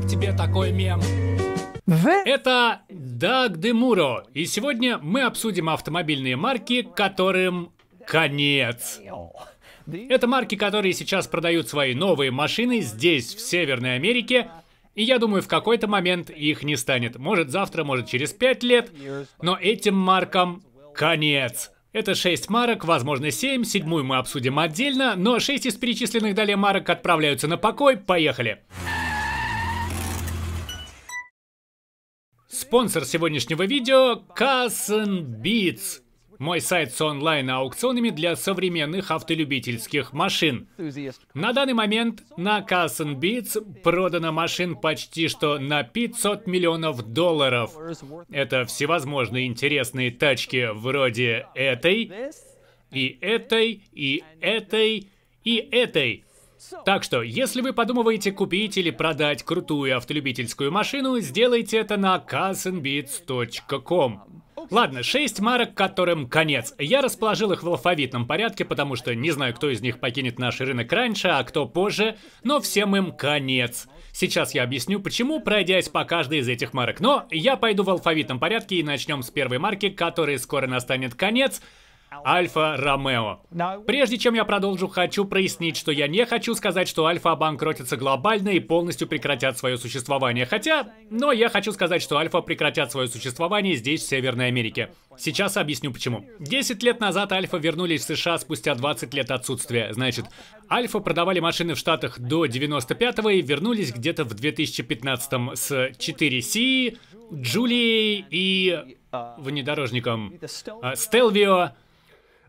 как тебе такой мем? В? Это Даг Демуро, и сегодня мы обсудим автомобильные марки, которым конец. Это марки, которые сейчас продают свои новые машины здесь, в Северной Америке, и я думаю, в какой-то момент их не станет. Может завтра, может через пять лет, но этим маркам конец. Это шесть марок, возможно семь. седьмую мы обсудим отдельно, но шесть из перечисленных далее марок отправляются на покой, поехали. Поехали. Спонсор сегодняшнего видео – Cousin Beats. Мой сайт с онлайн-аукционами для современных автолюбительских машин. На данный момент на Cousin Beats продано машин почти что на 500 миллионов долларов. Это всевозможные интересные тачки вроде этой, и этой, и этой, и этой. Так что, если вы подумываете купить или продать крутую автолюбительскую машину, сделайте это на carsandbeats.com. Ладно, шесть марок, которым конец. Я расположил их в алфавитном порядке, потому что не знаю, кто из них покинет наш рынок раньше, а кто позже, но всем им конец. Сейчас я объясню, почему, пройдясь по каждой из этих марок. Но я пойду в алфавитном порядке и начнем с первой марки, которой скоро настанет конец, Альфа Ромео. Прежде чем я продолжу, хочу прояснить, что я не хочу сказать, что Альфа обанкротится глобально и полностью прекратят свое существование. Хотя, но я хочу сказать, что Альфа прекратят свое существование здесь, в Северной Америке. Сейчас объясню почему. Десять лет назад Альфа вернулись в США спустя 20 лет отсутствия. Значит, Альфа продавали машины в Штатах до 95-го и вернулись где-то в 2015-м с 4C, Джулией и а, внедорожником Стелвио. Uh,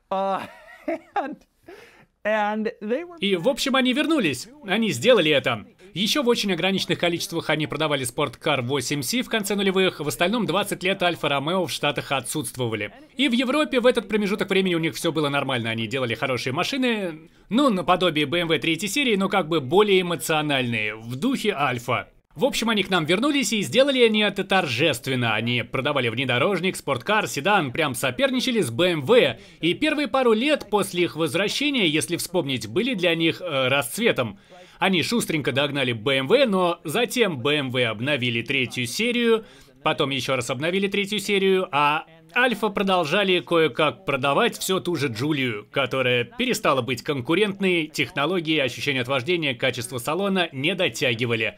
И, в общем, они вернулись. Они сделали это. Еще в очень ограниченных количествах они продавали спорткар 8C в конце нулевых, в остальном 20 лет Альфа-Ромео в Штатах отсутствовали. И в Европе в этот промежуток времени у них все было нормально, они делали хорошие машины, ну, наподобие BMW 3 серии, но как бы более эмоциональные, в духе Альфа. В общем, они к нам вернулись и сделали они это торжественно. Они продавали внедорожник, спорткар, седан, прям соперничали с BMW. Эм и первые пару лет после их возвращения, если вспомнить, были для них э, расцветом. Они шустренько догнали BMW, эм но затем BMW эм обновили третью серию, потом еще раз обновили третью серию, а Альфа продолжали кое-как продавать все ту же Джулию, которая перестала быть конкурентной, технологии, ощущения от вождения, качество салона не дотягивали.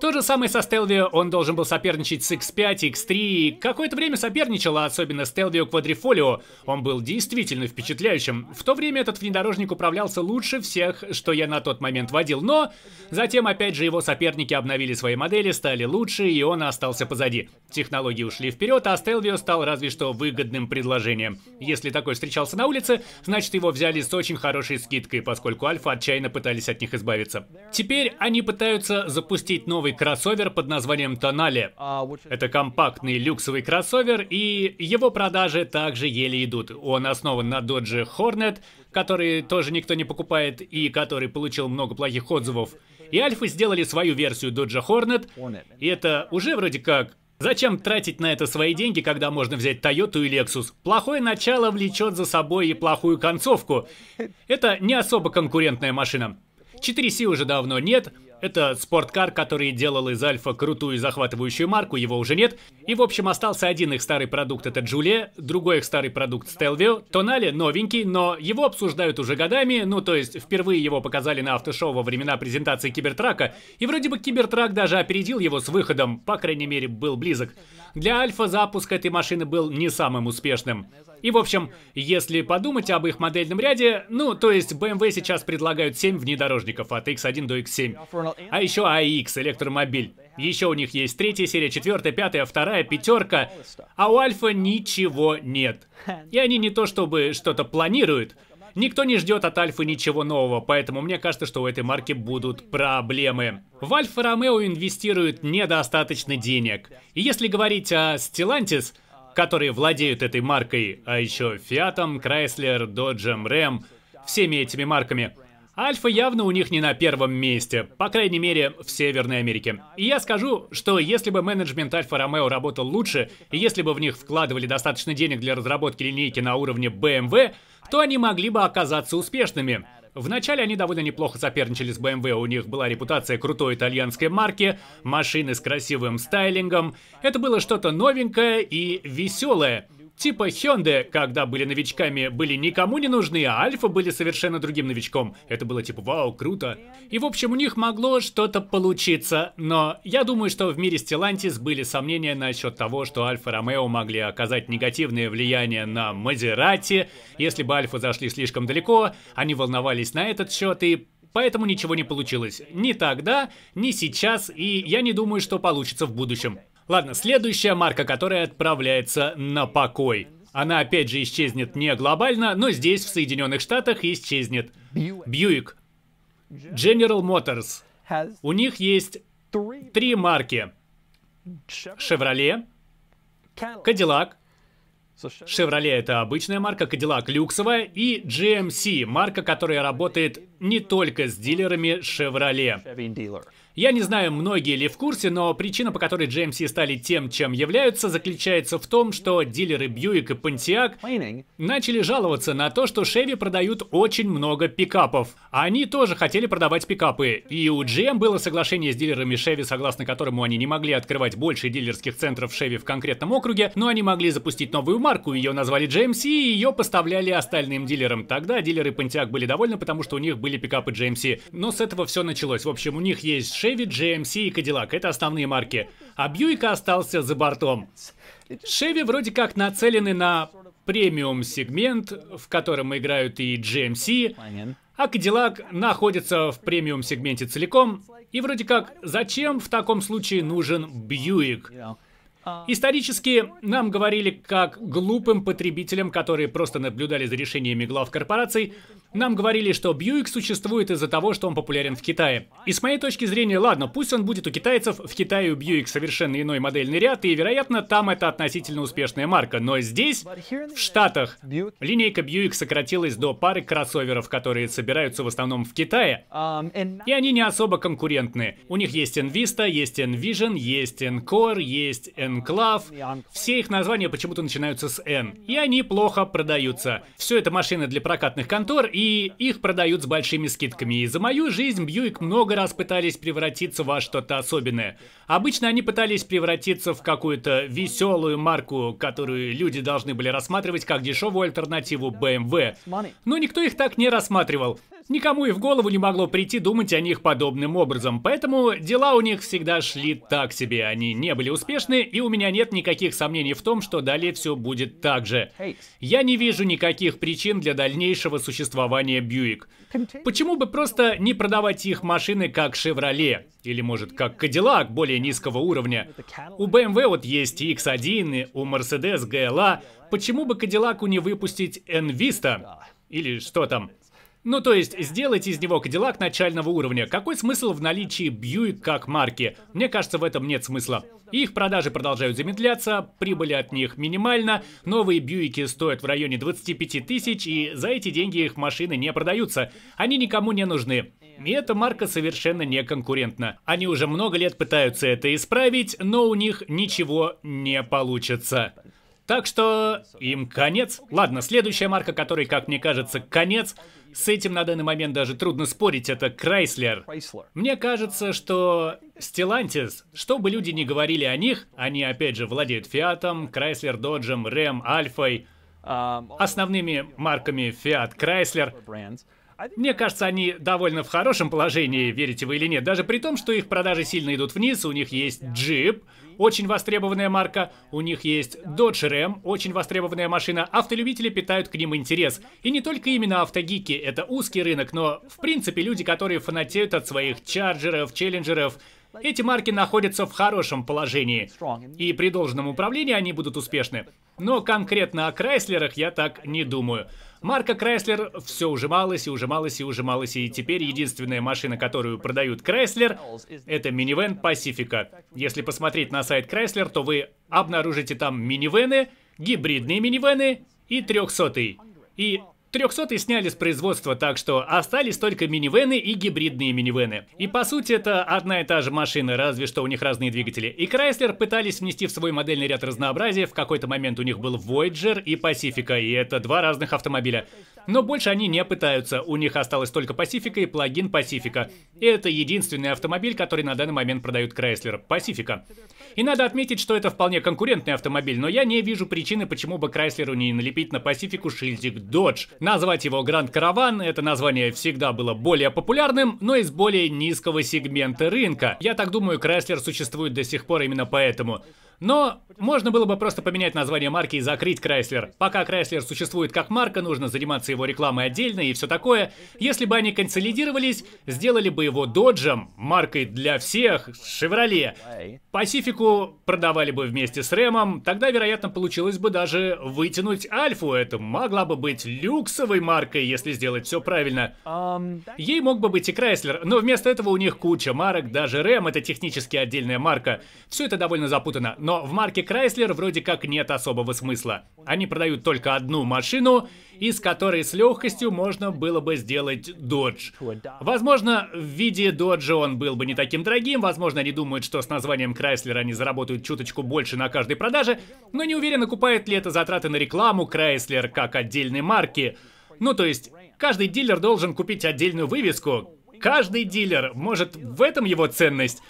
То же самое со Стелвио, он должен был соперничать с X5, X3 и какое-то время соперничал, а особенно Стелвио Квадрифолио. Он был действительно впечатляющим. В то время этот внедорожник управлялся лучше всех, что я на тот момент водил, но затем опять же его соперники обновили свои модели, стали лучше и он остался позади. Технологии ушли вперед, а Стелвио стал разве что выгодным предложением. Если такой встречался на улице, значит его взяли с очень хорошей скидкой, поскольку Альфа отчаянно пытались от них избавиться. Теперь они пытаются запустить обсудить новый кроссовер под названием Тонале. Это компактный люксовый кроссовер, и его продажи также еле идут. Он основан на Dodge Hornet, который тоже никто не покупает и который получил много плохих отзывов. И Альфы сделали свою версию Dodge Hornet, и это уже вроде как Зачем тратить на это свои деньги, когда можно взять Toyota и Lexus? Плохое начало влечет за собой и плохую концовку. Это не особо конкурентная машина. 4C уже давно нет, это спорткар, который делал из Альфа крутую и захватывающую марку, его уже нет. И в общем остался один их старый продукт, это Джулия, другой их старый продукт Стелвио. Тонали новенький, но его обсуждают уже годами, ну то есть впервые его показали на автошоу во времена презентации Кибертрака. И вроде бы Кибертрак даже опередил его с выходом, по крайней мере был близок. Для Альфа запуск этой машины был не самым успешным. И в общем, если подумать об их модельном ряде, ну, то есть BMW эм сейчас предлагают 7 внедорожников от X1 до X7. А еще AX, электромобиль. Еще у них есть третья серия, четвертая, пятая, вторая, пятерка. А у Альфа ничего нет. И они не то чтобы что-то планируют, Никто не ждет от Альфы ничего нового, поэтому мне кажется, что у этой марки будут проблемы. В Альфа Ромео инвестируют недостаточно денег. И если говорить о Stellantis, которые владеют этой маркой, а еще Фиатом, Крайслер, Доджем, Рэм, всеми этими марками. Альфа явно у них не на первом месте, по крайней мере, в Северной Америке. И я скажу, что если бы менеджмент Альфа Ромео работал лучше, и если бы в них вкладывали достаточно денег для разработки линейки на уровне BMW, то они могли бы оказаться успешными. Вначале они довольно неплохо соперничали с BMW, у них была репутация крутой итальянской марки, машины с красивым стайлингом. Это было что-то новенькое и веселое. Типа Hyundai, когда были новичками, были никому не нужны, а Альфа были совершенно другим новичком. Это было типа вау, круто. И в общем, у них могло что-то получиться, но я думаю, что в мире Stellantis были сомнения насчет того, что Альфа Ромео могли оказать негативное влияние на Мазерати. Если бы Альфа зашли слишком далеко, они волновались на этот счет и Поэтому ничего не получилось. Ни тогда, ни сейчас, и я не думаю, что получится в будущем. Ладно, следующая марка, которая отправляется на покой. Она опять же исчезнет не глобально, но здесь, в Соединенных Штатах, исчезнет. Бьюик. General Motors. У них есть три марки. Шевроле, Кадиллак. Шевроле это обычная марка, Кадиллак люксовая и GMC, марка, которая работает не только с дилерами Chevrolet. Я не знаю, многие ли в курсе, но причина, по которой GMC стали тем, чем являются, заключается в том, что дилеры Buick и Pontiac начали жаловаться на то, что Chevy продают очень много пикапов. Они тоже хотели продавать пикапы. И у GM было соглашение с дилерами Chevy, согласно которому они не могли открывать больше дилерских центров Chevy в конкретном округе, но они могли запустить новую марку, ее назвали GMC, и ее поставляли остальным дилерам. Тогда дилеры Pontiac были довольны, потому что у них были были пикапы GMC. Эм Но ну, с этого все началось. В общем, у них есть Chevy, GMC эм и Cadillac. Это основные марки. А Buick остался за бортом. Chevy вроде как нацелены на премиум сегмент, в котором играют и GMC, эм а Cadillac находится в премиум сегменте целиком. И вроде как, зачем в таком случае нужен Buick? Исторически нам говорили, как глупым потребителям, которые просто наблюдали за решениями глав корпораций, нам говорили, что Бьюик существует из-за того, что он популярен в Китае. И с моей точки зрения, ладно, пусть он будет у китайцев, в Китае у Бьюик совершенно иной модельный ряд, и, вероятно, там это относительно успешная марка. Но здесь, в Штатах, линейка Бьюик сократилась до пары кроссоверов, которые собираются в основном в Китае, и они не особо конкурентны. У них есть Envista, есть Envision, есть Encore, есть N Анклав. Все их названия почему-то начинаются с «Н», и они плохо продаются. Все это машины для прокатных контор, и их продают с большими скидками. И за мою жизнь Бьюик много раз пытались превратиться во что-то особенное. Обычно они пытались превратиться в какую-то веселую марку, которую люди должны были рассматривать как дешевую альтернативу BMW. Но никто их так не рассматривал. Никому и в голову не могло прийти думать о них подобным образом, поэтому дела у них всегда шли так себе, они не были успешны, и у меня нет никаких сомнений в том, что далее все будет так же. Я не вижу никаких причин для дальнейшего существования Бьюик. Почему бы просто не продавать их машины как Шевроле Или может как Кадиллак более низкого уровня? У BMW эм вот есть X1, у Mercedes GLA. А. Почему бы Кадиллаку не выпустить Vista Или что там? Ну то есть, сделайте из него Кадиллак начального уровня. Какой смысл в наличии Бьюик как марки? Мне кажется, в этом нет смысла. Их продажи продолжают замедляться, прибыли от них минимально, новые Бьюики стоят в районе 25 тысяч, и за эти деньги их машины не продаются. Они никому не нужны. И эта марка совершенно не конкурентна. Они уже много лет пытаются это исправить, но у них ничего не получится. Так что им конец. Ладно, следующая марка, которой, как мне кажется, конец. С этим на данный момент даже трудно спорить, это Chrysler. Мне кажется, что Stellantis, что бы люди ни говорили о них, они опять же владеют Фиатом, Chrysler, Доджем, Рэм, Альфой, основными марками Fiat Chrysler. Мне кажется, они довольно в хорошем положении, верите вы или нет, даже при том, что их продажи сильно идут вниз, у них есть джип, очень востребованная марка, у них есть Dodge Ram, очень востребованная машина, автолюбители питают к ним интерес. И не только именно автогики, это узкий рынок, но в принципе люди, которые фанатеют от своих чарджеров, челленджеров, эти марки находятся в хорошем положении, и при должном управлении они будут успешны. Но конкретно о Крайслерах я так не думаю. Марка Крайслер все ужималась и ужималась и ужималась, и теперь единственная машина, которую продают Крайслер, это минивэн Пасифика. Если посмотреть на сайт Крайслер, то вы обнаружите там минивены, гибридные минивены и трехсотый. И 300 сняли с производства, так что остались только минивены и гибридные минивены. И по сути это одна и та же машина, разве что у них разные двигатели. И Chrysler пытались внести в свой модельный ряд разнообразие, в какой-то момент у них был Voyager и Pacifica, и это два разных автомобиля. Но больше они не пытаются, у них осталось только Pacifica и плагин Pacifica. И это единственный автомобиль, который на данный момент продают Chrysler, Pacifica. И надо отметить, что это вполне конкурентный автомобиль, но я не вижу причины, почему бы Chrysler не налепить на Pacifica шильдик Dodge. Назвать его Гранд Караван, это название всегда было более популярным, но из более низкого сегмента рынка. Я так думаю, Chrysler существует до сих пор именно поэтому. Но можно было бы просто поменять название марки и закрыть Chrysler. Пока Chrysler существует как марка, нужно заниматься его рекламой отдельно и все такое. Если бы они консолидировались, сделали бы его Dodge, маркой для всех, Chevrolet. Пасифику продавали бы вместе с Рэмом, тогда, вероятно, получилось бы даже вытянуть Альфу. Это могла бы быть люксовой маркой, если сделать все правильно. Ей мог бы быть и Chrysler, но вместо этого у них куча марок, даже Рэм это технически отдельная марка. Все это довольно запутано. Но в марке Chrysler вроде как нет особого смысла. Они продают только одну машину, из которой с легкостью можно было бы сделать Dodge. Возможно, в виде Dodge он был бы не таким дорогим, возможно, они думают, что с названием Chrysler они заработают чуточку больше на каждой продаже, но не уверен, окупает ли это затраты на рекламу Chrysler как отдельной марки. Ну, то есть, каждый дилер должен купить отдельную вывеску. Каждый дилер, может, в этом его ценность.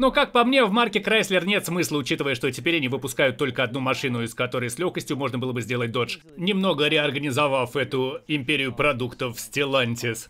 Но, как по мне, в марке Chrysler нет смысла, учитывая, что теперь они выпускают только одну машину, из которой с легкостью можно было бы сделать Dodge, немного реорганизовав эту империю продуктов Stellantis.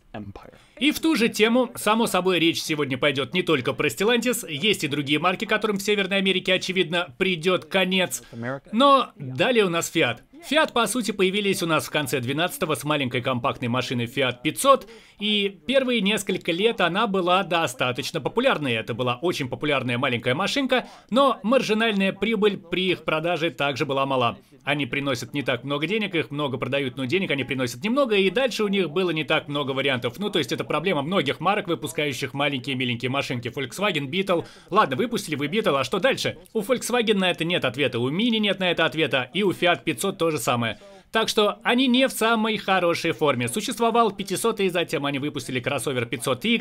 И в ту же тему, само собой, речь сегодня пойдет не только про Stellantis, есть и другие марки, которым в Северной Америке, очевидно, придет конец. Но далее у нас Fiat. Fiat, по сути, появились у нас в конце 12-го с маленькой компактной машиной Fiat 500, и первые несколько лет она была достаточно популярной. Это была очень популярная маленькая машинка, но маржинальная прибыль при их продаже также была мала. Они приносят не так много денег, их много продают, но денег они приносят немного, и дальше у них было не так много вариантов. Ну, то есть это проблема многих марок, выпускающих маленькие миленькие машинки. Volkswagen, Beetle. Ладно, выпустили вы Beetle, а что дальше? У Volkswagen на это нет ответа, у Mini нет на это ответа, и у Fiat 500 тоже то же самое. Так что они не в самой хорошей форме. Существовал 500 и затем они выпустили кроссовер 500X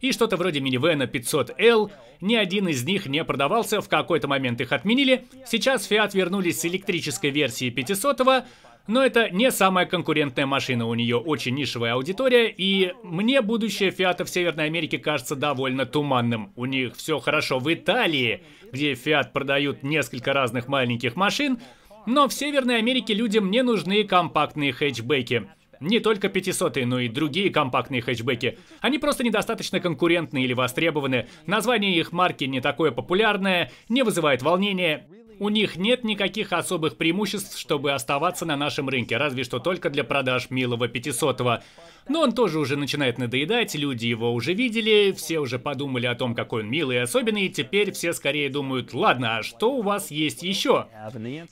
и что-то вроде минивэна 500L. Ни один из них не продавался, в какой-то момент их отменили. Сейчас Fiat вернулись с электрической версии 500 -го, но это не самая конкурентная машина, у нее очень нишевая аудитория, и мне будущее Фиата в Северной Америке кажется довольно туманным. У них все хорошо в Италии, где Фиат продают несколько разных маленьких машин, но в Северной Америке людям не нужны компактные хэтчбеки. Не только 500 но и другие компактные хэтчбеки. Они просто недостаточно конкурентны или востребованы, название их марки не такое популярное, не вызывает волнения, у них нет никаких особых преимуществ, чтобы оставаться на нашем рынке, разве что только для продаж милого 500 -го. Но он тоже уже начинает надоедать, люди его уже видели, все уже подумали о том, какой он милый и особенный, и теперь все скорее думают, ладно, а что у вас есть еще?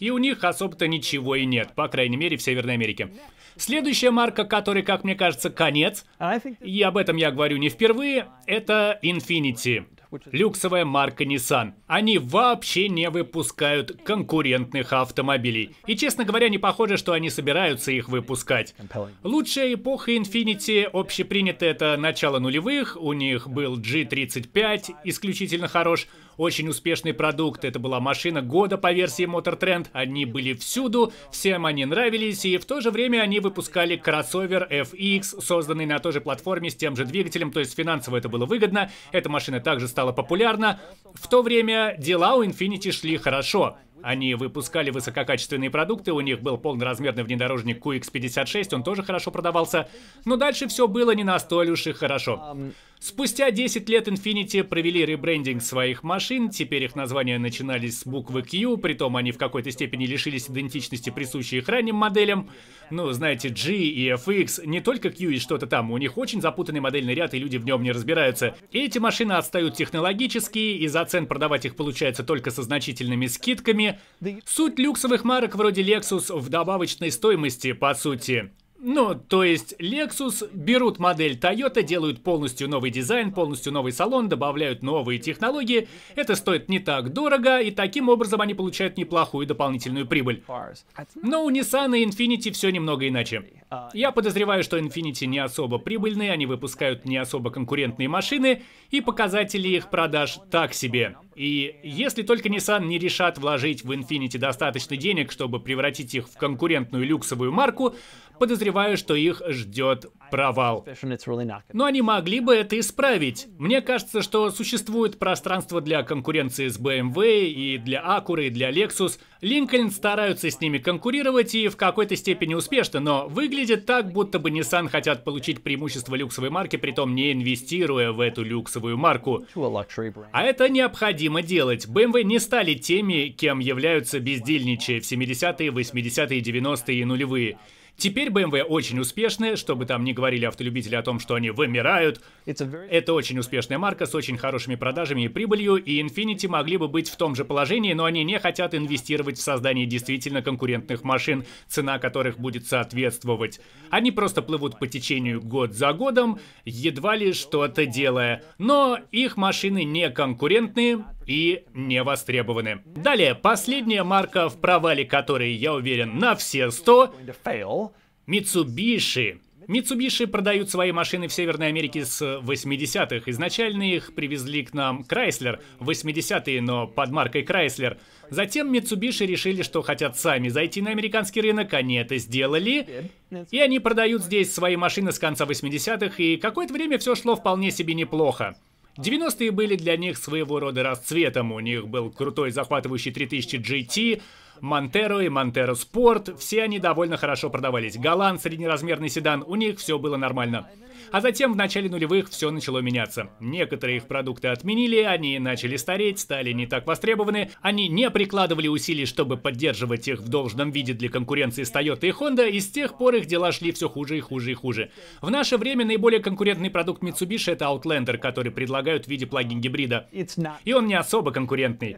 И у них особо-то ничего и нет, по крайней мере в Северной Америке. Следующая марка, которой, как мне кажется, конец, и об этом я говорю не впервые, это Infinity. Люксовая марка Nissan. Они вообще не выпускают конкурентных автомобилей. И, честно говоря, не похоже, что они собираются их выпускать. Лучшая эпоха Infinity общепринята это начало нулевых. У них был G35, исключительно хорош. Очень успешный продукт. Это была машина года по версии Motor Trend. Они были всюду, всем они нравились, и в то же время они выпускали кроссовер FX, созданный на той же платформе с тем же двигателем, то есть финансово это было выгодно. Эта машина также стала популярна. В то время дела у Infinity шли хорошо. Они выпускали высококачественные продукты, у них был полноразмерный внедорожник QX56, он тоже хорошо продавался, но дальше все было не настолько уж и хорошо. Спустя 10 лет Infinity провели ребрендинг своих машин, теперь их названия начинались с буквы Q, притом они в какой-то степени лишились идентичности, присущей их ранним моделям. Ну, знаете, G и FX, не только Q и что-то там, у них очень запутанный модельный ряд, и люди в нем не разбираются. И эти машины отстают технологически, и за цен продавать их получается только со значительными скидками. Суть люксовых марок вроде Lexus в добавочной стоимости, по сути. Ну, то есть Lexus берут модель Toyota, делают полностью новый дизайн, полностью новый салон, добавляют новые технологии. Это стоит не так дорого, и таким образом они получают неплохую дополнительную прибыль. Но у Nissan и Infiniti все немного иначе. Я подозреваю, что Infiniti не особо прибыльные, они выпускают не особо конкурентные машины, и показатели их продаж так себе. И если только Nissan не решат вложить в Infiniti достаточно денег, чтобы превратить их в конкурентную люксовую марку, Подозреваю, что их ждет провал. Но они могли бы это исправить. Мне кажется, что существует пространство для конкуренции с BMW и для Acura, и для Lexus. Lincoln стараются с ними конкурировать и в какой-то степени успешно, но выглядит так, будто бы Nissan хотят получить преимущество люксовой марки, притом не инвестируя в эту люксовую марку. А это необходимо делать. BMW не стали теми, кем являются бездельничие в 70-е, 80-е, 90-е и нулевые. Теперь BMW эм очень успешная, чтобы там не говорили автолюбители о том, что они вымирают. Это очень успешная марка с очень хорошими продажами и прибылью, и Infinity могли бы быть в том же положении, но они не хотят инвестировать в создание действительно конкурентных машин, цена которых будет соответствовать. Они просто плывут по течению год за годом, едва ли что-то делая. Но их машины не конкурентные, и не востребованы. Далее, последняя марка, в провале которой, я уверен, на все 100, Mitsubishi. Mitsubishi продают свои машины в Северной Америке с 80-х. Изначально их привезли к нам Chrysler, 80-е, но под маркой Chrysler. Затем Mitsubishi решили, что хотят сами зайти на американский рынок, они это сделали. И они продают здесь свои машины с конца 80-х, и какое-то время все шло вполне себе неплохо. 90-е были для них своего рода расцветом. У них был крутой захватывающий 3000 GT, Монтеро и Монтеро Спорт. Все они довольно хорошо продавались. Голланд, среднеразмерный седан, у них все было нормально. А затем в начале нулевых все начало меняться. Некоторые их продукты отменили, они начали стареть, стали не так востребованы, они не прикладывали усилий, чтобы поддерживать их в должном виде для конкуренции с Toyota и Honda, и с тех пор их дела шли все хуже и хуже и хуже. В наше время наиболее конкурентный продукт Mitsubishi это Outlander, который предлагают в виде плагин-гибрида. И он не особо конкурентный.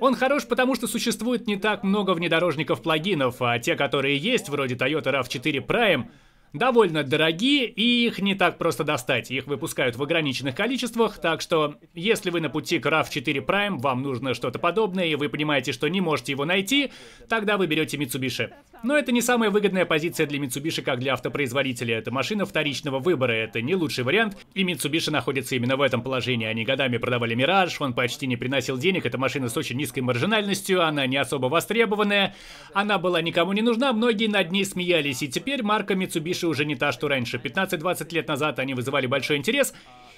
Он хорош, потому что существует не так много внедорожников-плагинов, а те, которые есть, вроде Toyota RAV4 Prime, довольно дорогие, и их не так просто достать. Их выпускают в ограниченных количествах, так что если вы на пути к RAV4 Prime, вам нужно что-то подобное, и вы понимаете, что не можете его найти, тогда вы берете Mitsubishi. Но это не самая выгодная позиция для Mitsubishi, как для автопроизводителя. Это машина вторичного выбора, это не лучший вариант, и Mitsubishi находится именно в этом положении. Они годами продавали Mirage, он почти не приносил денег, эта машина с очень низкой маржинальностью, она не особо востребованная, она была никому не нужна, многие над ней смеялись, и теперь марка Mitsubishi Миша уже не та, что раньше. 15-20 лет назад они вызывали большой интерес,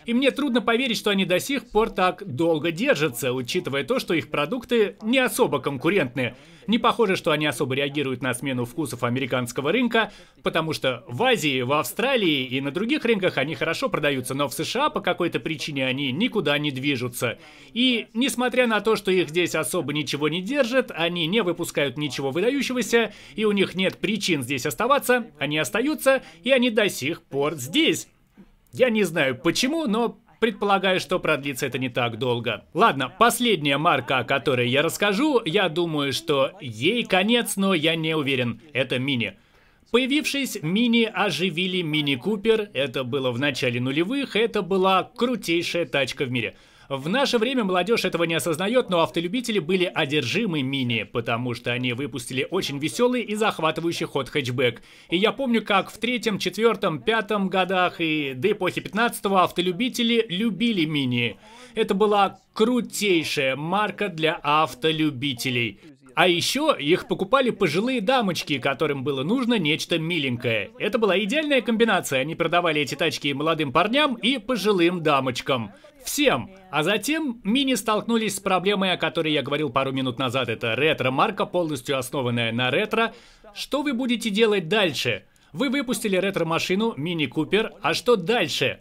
и мне трудно поверить, что они до сих пор так долго держатся, учитывая то, что их продукты не особо конкурентны. Не похоже, что они особо реагируют на смену вкусов американского рынка, потому что в Азии, в Австралии и на других рынках они хорошо продаются, но в США по какой-то причине они никуда не движутся. И несмотря на то, что их здесь особо ничего не держит, они не выпускают ничего выдающегося, и у них нет причин здесь оставаться, они остаются, и они до сих пор здесь. Я не знаю почему, но предполагаю, что продлится это не так долго. Ладно, последняя марка, о которой я расскажу, я думаю, что ей конец, но я не уверен. Это мини. Появившись, мини оживили мини Купер. Это было в начале нулевых, это была крутейшая тачка в мире. В наше время молодежь этого не осознает, но автолюбители были одержимы мини, потому что они выпустили очень веселый и захватывающий ход хэтчбэк. И я помню, как в третьем, четвертом, пятом годах и до эпохи 15-го автолюбители любили мини. Это была крутейшая марка для автолюбителей. А еще их покупали пожилые дамочки, которым было нужно нечто миленькое. Это была идеальная комбинация. Они продавали эти тачки молодым парням и пожилым дамочкам. Всем. А затем мини столкнулись с проблемой, о которой я говорил пару минут назад. Это ретро-марка, полностью основанная на ретро. Что вы будете делать дальше? Вы выпустили ретро-машину Мини Купер, а что дальше?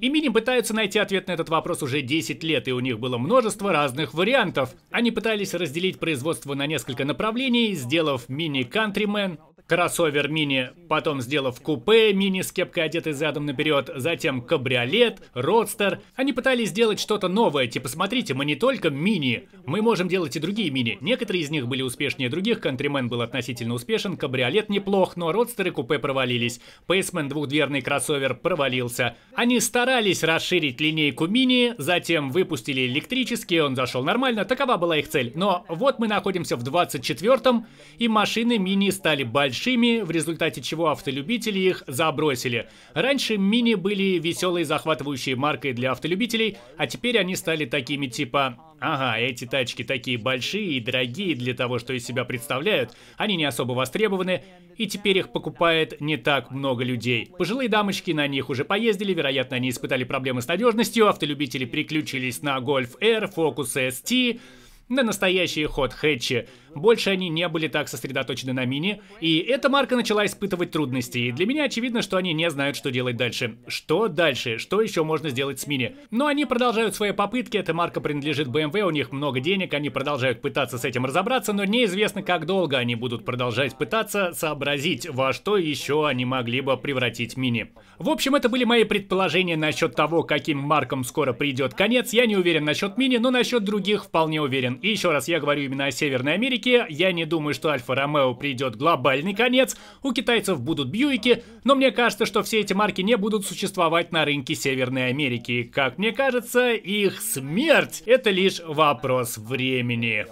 Имини пытаются найти ответ на этот вопрос уже 10 лет, и у них было множество разных вариантов. Они пытались разделить производство на несколько направлений, сделав мини-кантримен, кроссовер мини, потом сделав купе мини с кепкой одетый задом наперед, затем кабриолет, родстер. Они пытались сделать что-то новое, типа смотрите, мы не только мини, мы можем делать и другие мини. Некоторые из них были успешнее других, Countryman был относительно успешен, кабриолет неплох, но родстер и купе провалились. Пейсмен двухдверный кроссовер провалился. Они старались расширить линейку мини, затем выпустили электрический, он зашел нормально, такова была их цель. Но вот мы находимся в 24-м, и машины мини стали больше большими, в результате чего автолюбители их забросили. Раньше мини были веселой захватывающей маркой для автолюбителей, а теперь они стали такими типа Ага, эти тачки такие большие и дорогие для того, что из себя представляют. Они не особо востребованы, и теперь их покупает не так много людей. Пожилые дамочки на них уже поездили, вероятно, они испытали проблемы с надежностью, автолюбители приключились на Golf R, Focus ST, на настоящие ход хэтчи. Больше они не были так сосредоточены на мини, и эта марка начала испытывать трудности, и для меня очевидно, что они не знают, что делать дальше. Что дальше? Что еще можно сделать с мини? Но они продолжают свои попытки, эта марка принадлежит BMW, у них много денег, они продолжают пытаться с этим разобраться, но неизвестно, как долго они будут продолжать пытаться сообразить, во что еще они могли бы превратить мини. В общем, это были мои предположения насчет того, каким маркам скоро придет конец. Я не уверен насчет мини, но насчет других вполне уверен. И еще раз, я говорю именно о Северной Америке, Бьюике. Я не думаю, что Альфа-Ромео придет глобальный конец. У китайцев будут Бьюики, но мне кажется, что все эти марки не будут существовать на рынке Северной Америки. Как мне кажется, их смерть — это лишь вопрос времени.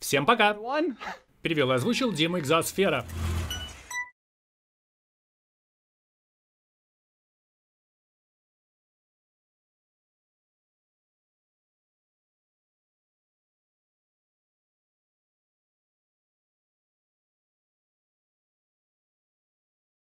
Всем пока! Перевел и озвучил Дима Экзосфера.